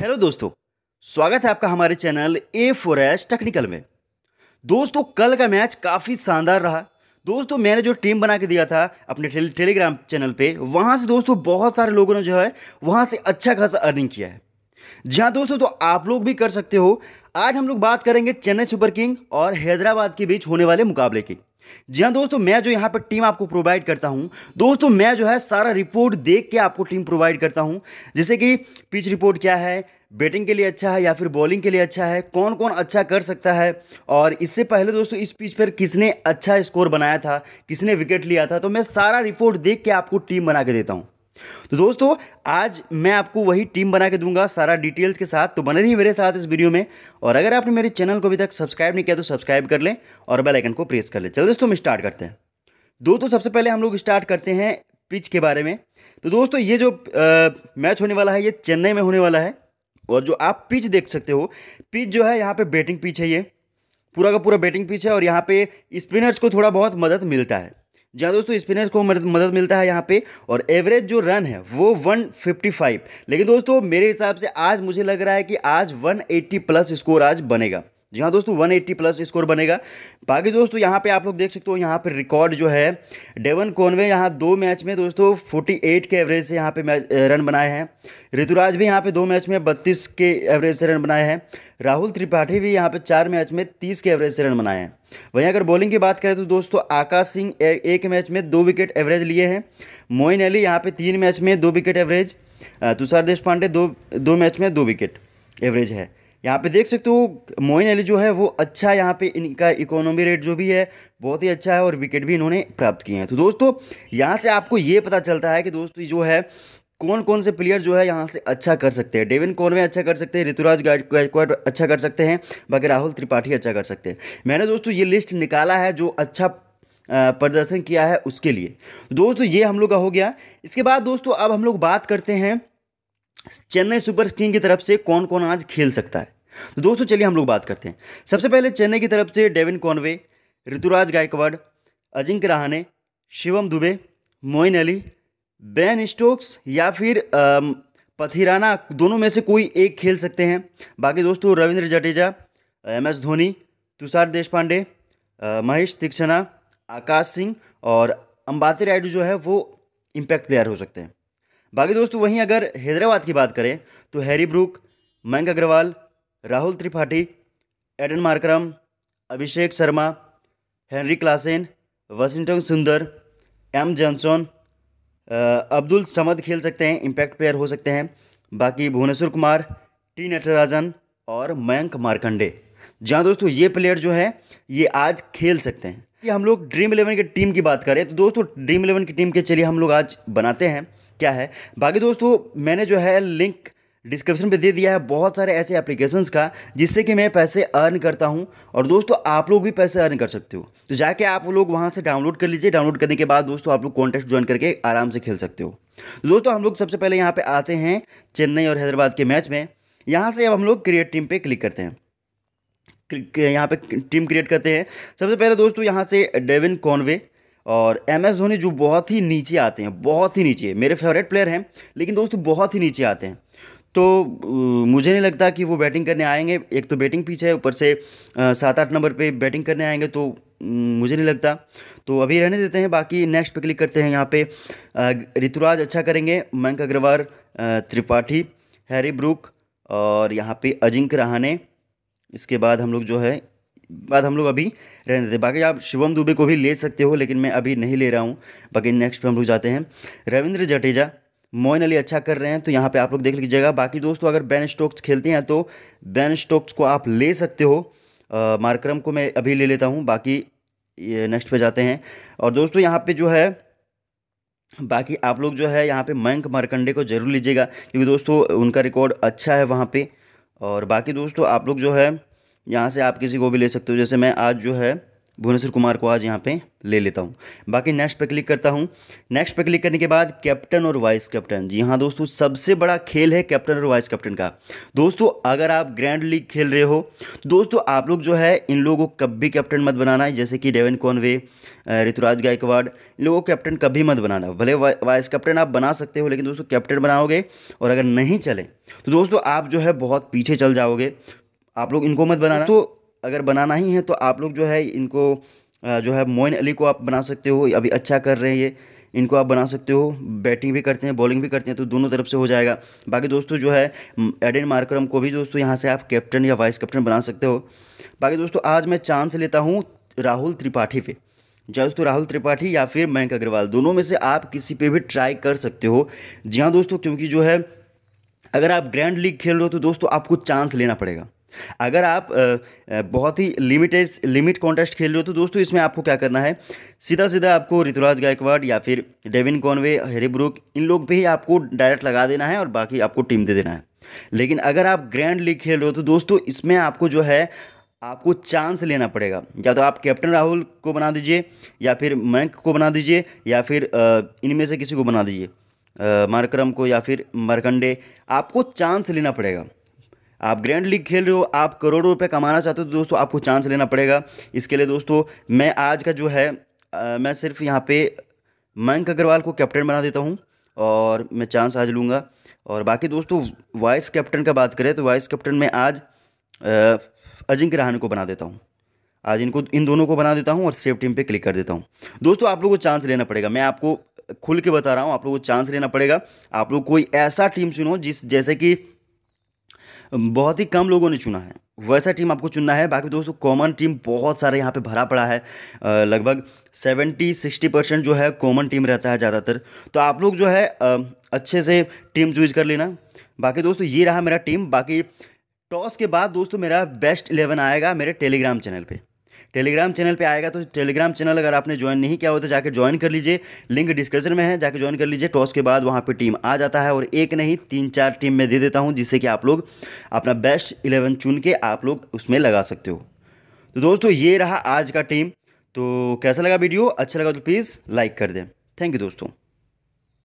hello दोस्तों स्वागत है आपका हमारे channel A four S technical में दोस्तों कल का मैच काफ़ी शानदार रहा दोस्तों मैंने जो टीम बना के दिया था अपने टेल, टेलीग्राम चैनल पे वहाँ से दोस्तों बहुत सारे लोगों ने जो है वहाँ से अच्छा खासा अर्निंग किया है जी हाँ दोस्तों तो आप लोग भी कर सकते हो आज हम लोग बात करेंगे चेन्नई सुपर किंग और हैदराबाद के बीच होने वाले मुकाबले की जी हाँ दोस्तों मैं जो यहाँ पर टीम आपको प्रोवाइड करता हूँ दोस्तों मैं जो है सारा रिपोर्ट देख के आपको टीम प्रोवाइड करता हूँ जैसे कि पिच रिपोर्ट क्या है बैटिंग के लिए अच्छा है या फिर बॉलिंग के लिए अच्छा है कौन कौन अच्छा कर सकता है और इससे पहले दोस्तों इस पिच पर किसने अच्छा स्कोर बनाया था किसने विकेट लिया था तो मैं सारा रिपोर्ट देख के आपको टीम बना के देता हूँ तो दोस्तों आज मैं आपको वही टीम बना के दूंगा सारा डिटेल्स के साथ तो बने रही मेरे साथ इस वीडियो में और अगर आपने मेरे चैनल को अभी तक सब्सक्राइब नहीं किया तो सब्सक्राइब कर लें और बेल आइकन को प्रेस कर लें चलो दोस्तों हम स्टार्ट करते हैं दोस्तों सबसे पहले हम लोग स्टार्ट करते हैं पिच के बारे में तो दोस्तों ये जो मैच होने वाला है ये चेन्नई में होने वाला है और जो आप पिच देख सकते हो पिच जो है यहाँ पर बैटिंग पिच है ये पूरा का पूरा बैटिंग पिच है और यहाँ पर स्पिनर्स को थोड़ा बहुत मदद मिलता है जहाँ दोस्तों स्पिनर्स को मदद मिलता है यहाँ पे और एवरेज जो रन है वो 155 लेकिन दोस्तों मेरे हिसाब से आज मुझे लग रहा है कि आज 180 प्लस स्कोर आज बनेगा जी हाँ दोस्तों 180 प्लस स्कोर बनेगा बाकी दोस्तों यहाँ पे आप लोग देख सकते हो यहाँ पे रिकॉर्ड जो है डेवन कॉनवे यहाँ दो मैच में दोस्तों 48 के एवरेज से यहाँ पे रन बनाए हैं ऋतुराज भी यहाँ पे दो मैच में 32 के एवरेज से रन बनाए हैं राहुल त्रिपाठी भी यहाँ पे चार मैच में 30 के एवरेज से रन बनाए हैं वहीं अगर बॉलिंग की बात करें तो दोस्तों आकाश सिंह एक मैच में दो विकेट एवरेज लिए हैं मोइन अली यहाँ पे तीन मैच में दो विकेट एवरेज तुषार देश पांडे दो दो मैच में दो विकेट एवरेज है यहाँ पे देख सकते हो मोइन अली जो है वो अच्छा यहाँ पे इनका इकोनॉमी रेट जो भी है बहुत ही अच्छा है और विकेट भी इन्होंने प्राप्त किए हैं तो दोस्तों यहाँ से आपको ये पता चलता है कि दोस्तों जो है कौन कौन से प्लेयर जो है यहाँ से अच्छा कर सकते हैं डेविन कॉनवे अच्छा कर सकते हैं ऋतुराज गायकवाड अच्छा कर सकते हैं बाकी राहुल त्रिपाठी अच्छा कर सकते हैं मैंने दोस्तों ये लिस्ट निकाला है जो अच्छा प्रदर्शन किया है उसके लिए दोस्तों ये हम लोग का हो गया इसके बाद दोस्तों अब हम लोग बात करते हैं चेन्नई सुपर किंग की तरफ से कौन कौन आज खेल सकता है तो दोस्तों चलिए हम लोग बात करते हैं सबसे पहले चेन्नई की तरफ से Devon Conway Ruturaj Gaikwad Ajinkya Rahane Shivam Dube Moeen Ali Ben Stokes या फिर पथिराना दोनों में से कोई एक खेल सकते हैं बाकी दोस्तों रविंद्र जडेजा एम एस धोनी तुषार देशपांडे महेश तीक्षणा आकाश सिंह और अम्बाती रायडू जो है वो इम्पैक्ट प्लेयर हो सकते हैं बाकी दोस्तों वहीं अगर हैदराबाद की बात करें तो Harry Brook Mayank Agarwal Rahul Tripathi Aiden Markram Abhishek Sharma Henry Klaasen Washington Sundar M Johnson Abdul Samad खेल सकते हैं इम्पैक्ट प्लेयर हो सकते हैं बाकी भुवनेश्वर कुमार टी नटराजन और मयंक मार्कंडे जहाँ दोस्तों ये प्लेयर जो है ये आज खेल सकते हैं ये हम लोग ड्रीम इलेवन की टीम की बात करें तो दोस्तों ड्रीम इलेवन की टीम के चलिए हम लोग आज बनाते हैं क्या है बाकी दोस्तों मैंने जो है लिंक डिस्क्रिप्शन पे दे दिया है बहुत सारे ऐसे एप्लीकेशंस का जिससे कि मैं पैसे अर्न करता हूँ और दोस्तों आप लोग भी पैसे अर्न कर सकते हो तो जाके आप लोग वहाँ से डाउनलोड कर लीजिए डाउनलोड करने के बाद दोस्तों आप लोग कॉन्टेस्ट ज्वाइन करके आराम से खेल सकते हो तो दोस्तों हम लोग सबसे पहले यहाँ पर आते हैं चेन्नई और हैदराबाद के मैच में यहाँ से अब हम लोग क्रिएट टीम पर क्लिक करते हैं यहाँ पर टीम क्रिएट करते हैं सबसे पहले दोस्तों यहाँ से डेविन कॉनवे और एम एस धोनी जो बहुत ही नीचे आते हैं बहुत ही नीचे मेरे फेवरेट प्लेयर हैं लेकिन दोस्तों बहुत ही नीचे आते हैं तो मुझे नहीं लगता कि वो बैटिंग करने आएंगे एक तो बैटिंग पीछे है ऊपर से सात आठ नंबर पे बैटिंग करने आएंगे तो मुझे नहीं लगता तो अभी रहने देते हैं बाकी नेक्स्ट पे क्लिक करते हैं यहाँ पे ऋतुराज अच्छा करेंगे मयंक अग्रवाल त्रिपाठी हैरी ब्रूक और यहाँ पे अजिंक रहाने इसके बाद हम लोग जो है बाद हम लोग अभी रहने देते बाकी आप शिवम दुबे को भी ले सकते हो लेकिन मैं अभी नहीं ले रहा हूँ बाकी नेक्स्ट पर हम लोग जाते हैं रविंद्र जडेजा मोइन अली अच्छा कर रहे हैं तो यहाँ पे आप लोग देख लीजिएगा बाकी दोस्तों अगर बैन स्टोक्स खेलते हैं तो बैन स्टोक्स को आप ले सकते हो मार्क्रम को मैं अभी ले लेता हूँ बाकी ये नेक्स्ट पे जाते हैं और दोस्तों यहाँ पे जो है बाकी आप लोग जो है यहाँ पे मयंक मारकंडे को जरूर लीजिएगा क्योंकि दोस्तों उनका रिकॉर्ड अच्छा है वहाँ पर और बाकी दोस्तों आप लोग जो है यहाँ से आप किसी को भी ले सकते हो जैसे मैं आज जो है भुवनेश्वर कुमार को आज यहाँ पे ले लेता हूँ बाकी नेक्स्ट पे क्लिक करता हूँ नेक्स्ट पे क्लिक करने के बाद कैप्टन और वाइस कैप्टन जी हाँ दोस्तों सबसे बड़ा खेल है कैप्टन और वाइस कैप्टन का दोस्तों अगर आप ग्रैंड लीग खेल रहे हो तो दोस्तों आप लोग जो है इन लोगों को कभी कैप्टन मत बनाना है जैसे कि डेविन कॉनवे ऋतुराज गायकवाड़ इन लोगों को कैप्टन कभी मत बनाना भले वाइस कैप्टन आप बना सकते हो लेकिन दोस्तों कैप्टन बनाओगे और अगर नहीं चले तो दोस्तों आप जो है बहुत पीछे चल जाओगे आप लोग इनको मत बनाना तो अगर बनाना ही है तो आप लोग जो है इनको जो है मोइन अली को आप बना सकते हो अभी अच्छा कर रहे हैं ये इनको आप बना सकते हो बैटिंग भी करते हैं बॉलिंग भी करते हैं तो दोनों तरफ से हो जाएगा बाकी दोस्तों जो है एडन मार्करम को भी दोस्तों यहाँ से आप कैप्टन या वाइस कैप्टन बना सकते हो बाकी दोस्तों आज मैं चांस लेता हूँ राहुल त्रिपाठी पे जहाँ दोस्तों राहुल त्रिपाठी या फिर मयंक अग्रवाल दोनों में से आप किसी पे भी ट्राई कर सकते हो जी हाँ दोस्तों क्योंकि जो है अगर आप ग्रैंड लीग खेल रहे हो तो दोस्तों आपको चांस लेना पड़ेगा अगर आप बहुत ही लिमिटेड लिमिट कॉन्टेस्ट खेल रहे हो तो दोस्तों इसमें आपको क्या करना है सीधा सीधा आपको ऋतुराज गायकवाड़ या फिर डेविन कॉनवे हेरी ब्रुक इन लोग पे ही आपको डायरेक्ट लगा देना है और बाकी आपको टीम दे देना है लेकिन अगर आप ग्रैंड लीग खेल रहे हो तो दोस्तों इसमें आपको जो है आपको चांस लेना पड़ेगा या तो आप कैप्टन राहुल को बना दीजिए या फिर मैंक को बना दीजिए या फिर इनमें से किसी को बना दीजिए मारक्रम को या फिर मरकंडे आपको चांस लेना पड़ेगा आप ग्रैंड लीग खेल रहे हो आप करोड़ों रुपए कमाना चाहते हो तो दोस्तों आपको चांस लेना पड़ेगा इसके लिए दोस्तों मैं आज का जो है आ, मैं सिर्फ यहाँ पे मयंक अग्रवाल को कैप्टन बना देता हूँ और मैं चांस आज लूँगा और बाकी दोस्तों वाइस कैप्टन का बात करें तो वाइस कैप्टन में आज अजिंक्य रहाने को बना देता हूँ आज इनको इन दोनों को बना देता हूँ और सेव टीम पर क्लिक कर देता हूँ दोस्तों आप लोग को चांस लेना पड़ेगा मैं आपको खुल के बता रहा हूँ आप लोगों को चांस लेना पड़ेगा आप लोग कोई ऐसा टीम चुनो जिस जैसे कि बहुत ही कम लोगों ने चुना है वैसा टीम आपको चुनना है बाकी दोस्तों कॉमन टीम बहुत सारे यहाँ पे भरा पड़ा है लगभग 70 60 परसेंट जो है कॉमन टीम रहता है ज़्यादातर तो आप लोग जो है अच्छे से टीम चूज कर लेना बाकी दोस्तों ये रहा मेरा टीम बाकी टॉस के बाद दोस्तों मेरा बेस्ट इलेवन आएगा मेरे टेलीग्राम चैनल पर टेलीग्राम चैनल पे आएगा तो टेलीग्राम चैनल अगर आपने ज्वाइन नहीं किया हो तो जाकर ज्वाइन कर लीजिए लिंक डिस्क्रिप्शन में है जाकर ज्वाइन कर लीजिए टॉस के बाद वहाँ पर टीम आ जाता है और एक नहीं तीन चार टीम में दे देता हूँ जिससे कि आप लोग अपना बेस्ट इलेवन चुन के आप लोग उसमें लगा सकते हो तो दोस्तों ये रहा आज का टीम तो कैसा लगा वीडियो अच्छा लगा तो प्लीज़ लाइक कर दें थैंक यू दोस्तों